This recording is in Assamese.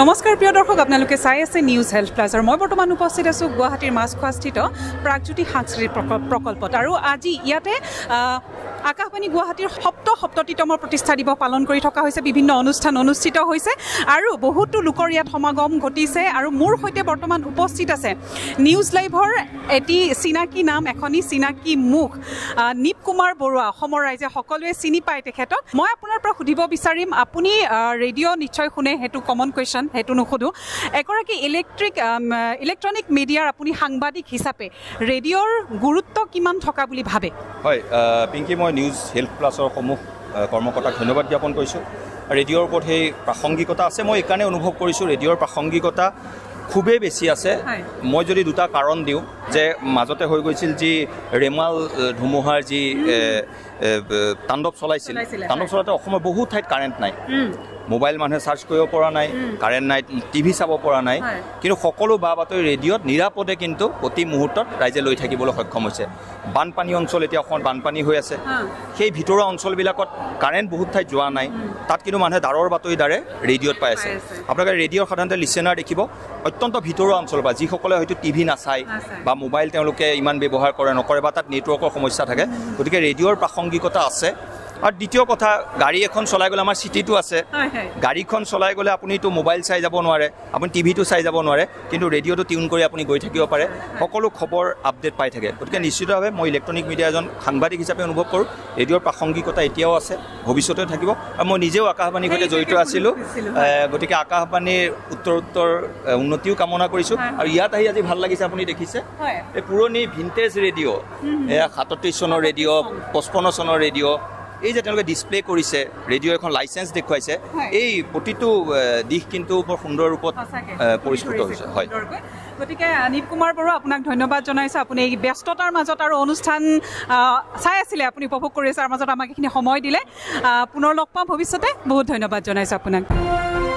নমস্কাৰ প্ৰিয় দৰ্শক আপোনালোকে চাই আছে নিউজ হেল্থ প্লাছ আৰু মই বৰ্তমান উপস্থিত আছোঁ গুৱাহাটীৰ মাছখোৱাস্থিত প্ৰাগজ্যোতি সাংস্কৃতিক প্ৰকল্পত আৰু আজি ইয়াতে আকাশবাণী গুৱাহাটীৰ সপ্ত সপ্ততিতম প্ৰতিষ্ঠা দিৱস পালন কৰি থকা হৈছে বিভিন্ন অনুষ্ঠান অনুষ্ঠিত হৈছে আৰু বহুতো লোকৰ ইয়াত সমাগম ঘটিছে আৰু মোৰ সৈতে বৰ্তমান উপস্থিত আছে নিউজ লাইভৰ এটি চিনাকি নাম এখনি চিনাকি মুখ নীপ কুমাৰ বৰুৱা অসমৰ ৰাইজে সকলোৱে চিনি পায় তেখেতক মই আপোনাৰ পৰা সুধিব বিচাৰিম আপুনি ৰেডিঅ' নিশ্চয় শুনে সেইটো কমন কুৱেশ্যন সেইটো নুসুধো এগৰাকী ইলেক্ট্ৰিক ইলেক্ট্ৰনিক মিডিয়াৰ আপুনি সাংবাদিক হিচাপে ৰেডিঅ'ৰ গুৰুত্ব কিমান থকা বুলি ভাবে হয় পিংকি মই নিউজ হেল্থ প্লাছৰ সমূহ কৰ্মকৰ্তাক ধন্যবাদ জ্ঞাপন কৰিছোঁ ৰেডিঅ'ৰ ওপৰত সেই প্ৰাসংগিকতা আছে মই এইকাৰণেই অনুভৱ কৰিছোঁ ৰেডিঅ'ৰ প্ৰাসংগিকতা খুবেই বেছি আছে মই যদি দুটা কাৰণ দিওঁ যে মাজতে হৈ গৈছিল যি ৰেমাল ধুমুহাৰ যি তাণ্ডৱ চলাইছিল তাণ্ডৱ চলাওঁতে অসমৰ বহুত ঠাইত কাৰেণ্ট নাই মোবাইল মানুহে চাৰ্চ কৰিব পৰা নাই কাৰেণ্ট নাই টি ভি চাব পৰা নাই কিন্তু সকলো বা বাতৰি ৰেডিঅ'ত নিৰাপদে কিন্তু প্ৰতি মুহূৰ্তত ৰাইজে লৈ থাকিবলৈ সক্ষম হৈছে বানপানী অঞ্চল এতিয়া অসমত বানপানী হৈ আছে সেই ভিতৰুৱা অঞ্চলবিলাকত কাৰেণ্ট বহুত ঠাইত যোৱা নাই তাত কিন্তু মানুহে দাৰৰ বাতৰি দ্বাৰে ৰেডিঅ'ত পাই আছে আপোনালোকে ৰেডিঅ'ৰ সাধাৰণতে লিচেনাৰ দেখিব অত্যন্ত ভিতৰুৱা অঞ্চল বা যিসকলে হয়তো টি ভি নাচায় বা মোবাইল তেওঁলোকে ইমান ব্যৱহাৰ কৰে নকৰে বা তাত নেটৱৰ্কৰ সমস্যা থাকে গতিকে ৰেডিঅ'ৰ প্ৰাসংগিকতা আছে আৰু দ্বিতীয় কথা গাড়ী এখন চলাই গ'লে আমাৰ চিটিটো আছে গাড়ীখন চলাই গ'লে আপুনিতো মোবাইল চাই যাব নোৱাৰে আপুনি টিভিটো চাই যাব নোৱাৰে কিন্তু ৰেডিঅ'টো টিউন কৰি আপুনি গৈ থাকিব পাৰে সকলো খবৰ আপডেট পাই থাকে গতিকে নিশ্চিতভাৱে মই ইলেক্ট্ৰনিক মিডিয়া এজন সাংবাদিক হিচাপে অনুভৱ কৰোঁ ৰেডিঅ'ৰ প্ৰাসংগিকতা এতিয়াও আছে ভৱিষ্যতেও থাকিব আৰু মই নিজেও আকাশবাণীৰ সৈতে জড়িত আছিলোঁ গতিকে আকাশবাণীৰ উত্তৰোত্তৰ উন্নতিও কামনা কৰিছোঁ আৰু ইয়াত আহি আজি ভাল লাগিছে আপুনি দেখিছে এই পুৰণি ভিনটেজ ৰেডিঅ' সাতত্ৰিছ চনৰ ৰেডিঅ' পঁচপন্ন চনৰ ৰেডিঅ' এই যে তেওঁলোকে ডিছপ্লে কৰিছে ৰেডিঅ' এখন লাইচেঞ্চ দেখুৱাইছে এই প্ৰতিটো দিশ কিন্তু বৰ সুন্দৰ ৰূপত পৰিস্ফুট হৈছে হয় গতিকে অনীপ কুমাৰ বৰুৱা আপোনাক ধন্যবাদ জনাইছোঁ আপুনি এই ব্যস্ততাৰ মাজত আৰু অনুষ্ঠান চাই আছিলে আপুনি উপভোগ কৰি আছে আৰু মাজত আমাক এইখিনি সময় দিলে পুনৰ লগ পাম ভৱিষ্যতে বহুত ধন্যবাদ জনাইছোঁ আপোনাক